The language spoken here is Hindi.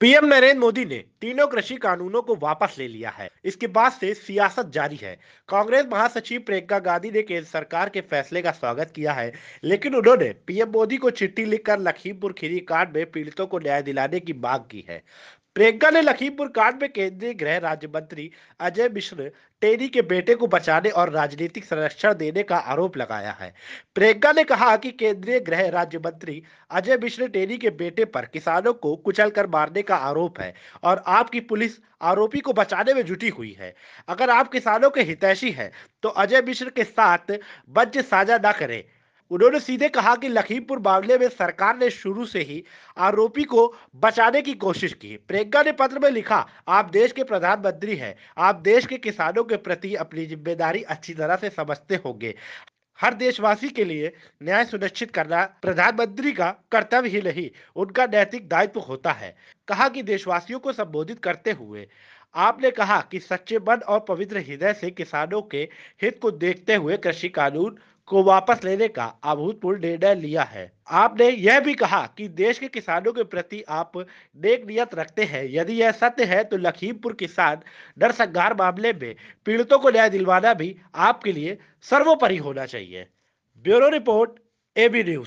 पीएम नरेंद्र मोदी ने तीनों कृषि कानूनों को वापस ले लिया है इसके बाद से सियासत जारी है कांग्रेस महासचिव प्रियंका गांधी ने केंद्र सरकार के फैसले का स्वागत किया है लेकिन उन्होंने पीएम मोदी को चिट्ठी लिखकर लखीमपुर खीरी कांड में पीड़ितों को न्याय दिलाने की मांग की है प्रियंका ने लखीमपुर कांड में केंद्रीय गृह राज्य मंत्री अजय मिश्र टेनी के बेटे को बचाने और राजनीतिक संरक्षण देने का आरोप लगाया है प्रियंका ने कहा कि केंद्रीय गृह राज्य मंत्री अजय मिश्र टेनी के बेटे पर किसानों को कुचल कर मारने का आरोप है और आपकी पुलिस आरोपी को बचाने में जुटी हुई है अगर आप किसानों के हितैषी हैं तो अजय मिश्र के साथ बज साझा न करें उन्होंने सीधे कहा कि लखीमपुर मामले में सरकार ने शुरू से ही आरोपी को बचाने की कोशिश की प्रियंका ने पत्र में लिखा आप देश के प्रधानमंत्री हैं आप देश के किसानों के प्रति अपनी जिम्मेदारी अच्छी तरह से समझते होंगे हर देशवासी के लिए न्याय सुनिश्चित करना प्रधानमंत्री का कर्तव्य ही नहीं उनका नैतिक दायित्व होता है कहा कि देशवासियों को संबोधित करते हुए आपने कहा कि सच्चे मन और पवित्र हृदय से किसानों के हित को देखते हुए कृषि कानून को वापस लेने का अभूतपूर्व निर्णय लिया है आपने यह भी कहा कि देश के किसानों के प्रति आप नेक नियत रखते हैं यदि यह सत्य है तो लखीमपुर किसान नरसंहार मामले में पीड़ितों को न्याय दिलवाना भी आपके लिए सर्वोपरि होना चाहिए ब्यूरो रिपोर्ट एबी न्यूज